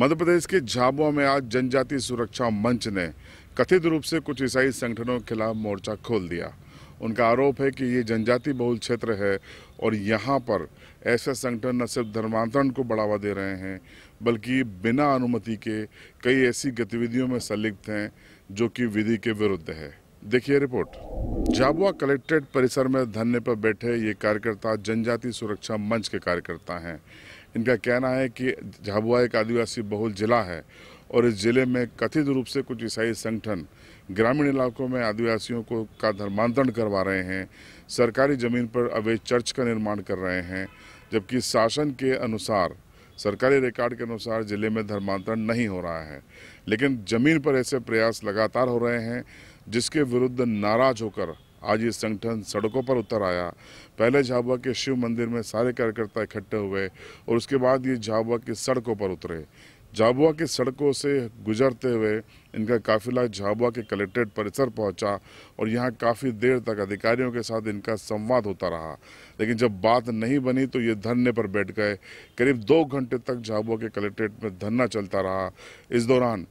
मध्य प्रदेश के झाबुआ में आज जनजाति सुरक्षा मंच ने कथित रूप से कुछ ईसाई संगठनों के खिलाफ मोर्चा खोल दिया उनका आरोप है कि ये जनजाति बहुल क्षेत्र है और यहाँ पर ऐसे संगठन न सिर्फ धर्मांतरण को बढ़ावा दे रहे हैं बल्कि बिना अनुमति के कई ऐसी गतिविधियों में संलिप्त हैं जो कि विधि के विरुद्ध है देखिए रिपोर्ट झाबुआ कलेक्ट्रेट परिसर में धरने पर बैठे ये कार्यकर्ता जनजाति सुरक्षा मंच के कार्यकर्ता हैं इनका कहना है कि झाबुआ एक आदिवासी बहुल जिला है और इस ज़िले में कथित रूप से कुछ ईसाई संगठन ग्रामीण इलाकों में आदिवासियों को का धर्मांतरण करवा रहे हैं सरकारी ज़मीन पर अवैध चर्च का निर्माण कर रहे हैं जबकि शासन के अनुसार सरकारी रिकॉर्ड के अनुसार ज़िले में धर्मांतरण नहीं हो रहा है लेकिन ज़मीन पर ऐसे प्रयास लगातार हो रहे हैं जिसके विरुद्ध नाराज होकर आज ये संगठन सड़कों पर उतर आया पहले झाबुआ के शिव मंदिर में सारे कार्यकर्ता इकट्ठे हुए और उसके बाद ये झाबुआ की सड़कों पर उतरे झाबुआ की सड़कों से गुजरते हुए इनका काफिला झाबुआ के कलेक्ट्रेट परिसर पहुंचा और यहां काफ़ी देर तक अधिकारियों के साथ इनका संवाद होता रहा लेकिन जब बात नहीं बनी तो ये धरने पर बैठ गए करीब दो घंटे तक झाबुआ के कलेक्ट्रेट में धरना चलता रहा इस दौरान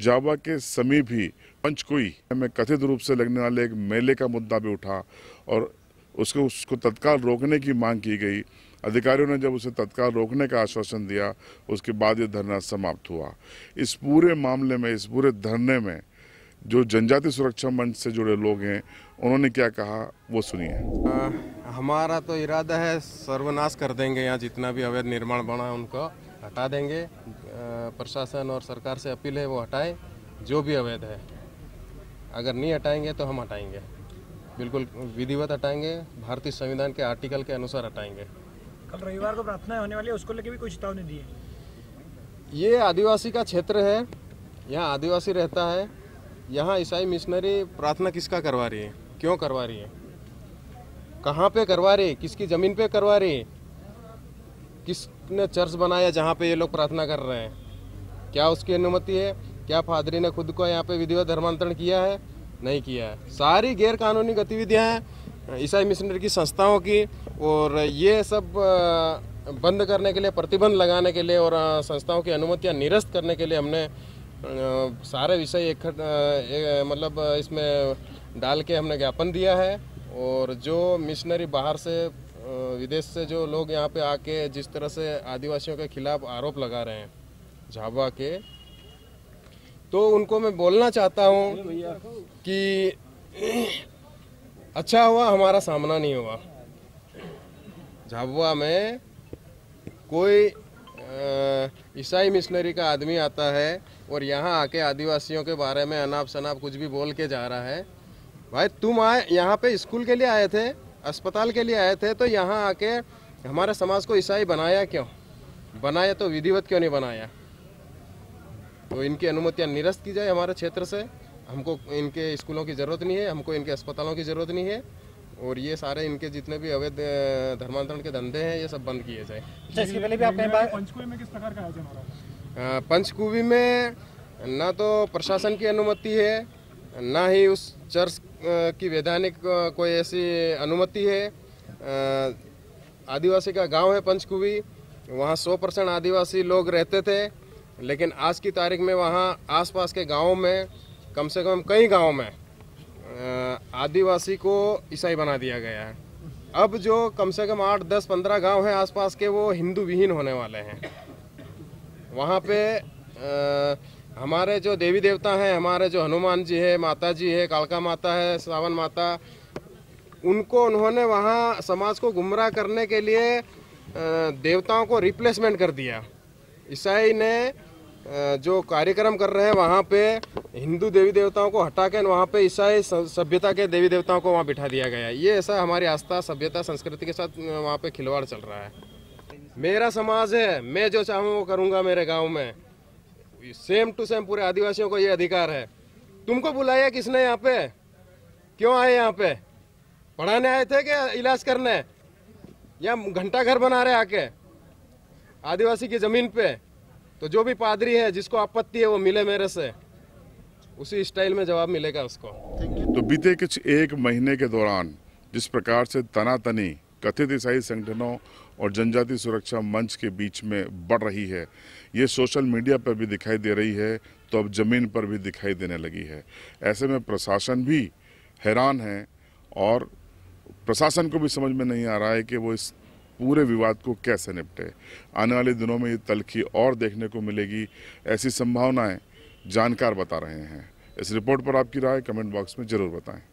झाबुआ के समीप ही पंचकोई में कथित रूप से लगने वाले एक मेले का मुद्दा भी उठा और उसको उसको तत्काल रोकने की मांग की गई अधिकारियों ने जब उसे तत्काल रोकने का आश्वासन दिया उसके बाद ये धरना समाप्त हुआ इस पूरे मामले में इस पूरे धरने में जो जनजाति सुरक्षा मंच से जुड़े लोग हैं उन्होंने क्या कहा वो सुनिए हमारा तो इरादा है सर्वनाश कर देंगे यहाँ जितना भी अवैध निर्माण बना है उनको हटा देंगे प्रशासन और सरकार से अपील है वो हटाए जो भी अवैध है अगर नहीं हटाएंगे तो हम हटाएंगे बिल्कुल विधिवत हटाएंगे भारतीय संविधान के आर्टिकल के अनुसार हटाएंगे कल रविवार को प्रार्थना होने वाली है उसको लेके भी कोई चेतावनी दी है ये आदिवासी का क्षेत्र है यहाँ आदिवासी रहता है यहाँ ईसाई मिशनरी प्रार्थना किसका करवा रही है क्यों करवा रही है कहाँ पे करवा रही है किसकी ज़मीन पे करवा रही है किसने चर्च बनाया जहाँ पे ये लोग प्रार्थना कर रहे हैं क्या उसकी अनुमति है क्या फादरी ने खुद को यहाँ पे विधिवत धर्मांतरण किया है नहीं किया है सारी गैर कानूनी गतिविधियाँ हैं ईसाई मिशनरी की संस्थाओं की और ये सब बंद करने के लिए प्रतिबंध लगाने के लिए और संस्थाओं की अनुमतियाँ निरस्त करने के लिए हमने सारे विषय एक, एक मतलब इसमें डाल के हमने ज्ञापन दिया है और जो मिशनरी बाहर से विदेश से जो लोग यहाँ पे आके जिस तरह से आदिवासियों के खिलाफ आरोप लगा रहे हैं झाबा के तो उनको मैं बोलना चाहता हूँ कि अच्छा हुआ हमारा सामना नहीं हुआ झाबुआ में कोई ईसाई मिशनरी का आदमी आता है और यहाँ आके आदिवासियों के बारे में अनाप शनाप कुछ भी बोल के जा रहा है भाई तुम आए यहाँ पे स्कूल के लिए आए थे अस्पताल के लिए आए थे तो यहाँ आके हमारे समाज को ईसाई बनाया क्यों बनाया तो विधिवत क्यों नहीं बनाया तो इनकी अनुमतियाँ निरस्त की जाए हमारे क्षेत्र से हमको इनके स्कूलों की ज़रूरत नहीं है हमको इनके अस्पतालों की ज़रूरत नहीं है और ये सारे इनके जितने भी अवैध धर्मांतरण के धंधे हैं ये सब बंद किए जाए अच्छा, इसके पंचकुवी में न ना तो प्रशासन की अनुमति है ना ही उस चर्च की वैधानिक कोई ऐसी अनुमति है आदिवासी का गांव है पंचकुवी वहाँ 100 परसेंट आदिवासी लोग रहते थे लेकिन आज की तारीख में वहाँ आसपास के गाँव में कम से कम कई गाँव में आदिवासी को ईसाई बना दिया गया है अब जो कम से कम आठ दस पंद्रह गांव हैं आसपास के वो हिंदू विहीन होने वाले हैं वहाँ पे आ, हमारे जो देवी देवता हैं हमारे जो हनुमान जी है माता जी है कालका माता है सावन माता उनको उन्होंने वहाँ समाज को गुमराह करने के लिए देवताओं को रिप्लेसमेंट कर दिया ईसाई ने जो कार्यक्रम कर रहे हैं वहाँ पे हिंदू देवी देवताओं को हटा के वहाँ पे ईसाई सभ्यता के देवी देवताओं को वहाँ बिठा दिया गया है ये ऐसा हमारी आस्था सभ्यता संस्कृति के साथ वहाँ पे खिलवाड़ चल रहा है मेरा समाज है मैं जो चाहूँ वो करूँगा मेरे गाँव में सेम टू सेम पूरे आदिवासियों को ये अधिकार है तुमको बुलाया किसने यहाँ पे क्यों आए यहाँ पे पढ़ाने आए थे क्या इलाज करने या घंटा घर बना रहे आके आदिवासी की ज़मीन पे तो जो भी पादरी है जिसको आपत्ति है वो मिले मेरे से उसी स्टाइल में जवाब मिलेगा उसको तो बीते कुछ एक महीने के दौरान जिस प्रकार से तनातनी कथित ईसाई संगठनों और जनजाति सुरक्षा मंच के बीच में बढ़ रही है ये सोशल मीडिया पर भी दिखाई दे रही है तो अब ज़मीन पर भी दिखाई देने लगी है ऐसे में प्रशासन भी हैरान है और प्रशासन को भी समझ में नहीं आ रहा है कि वो इस पूरे विवाद को कैसे निपटे आने वाले दिनों में ये तलखी और देखने को मिलेगी ऐसी संभावनाएं जानकार बता रहे हैं इस रिपोर्ट पर आपकी राय कमेंट बॉक्स में ज़रूर बताएं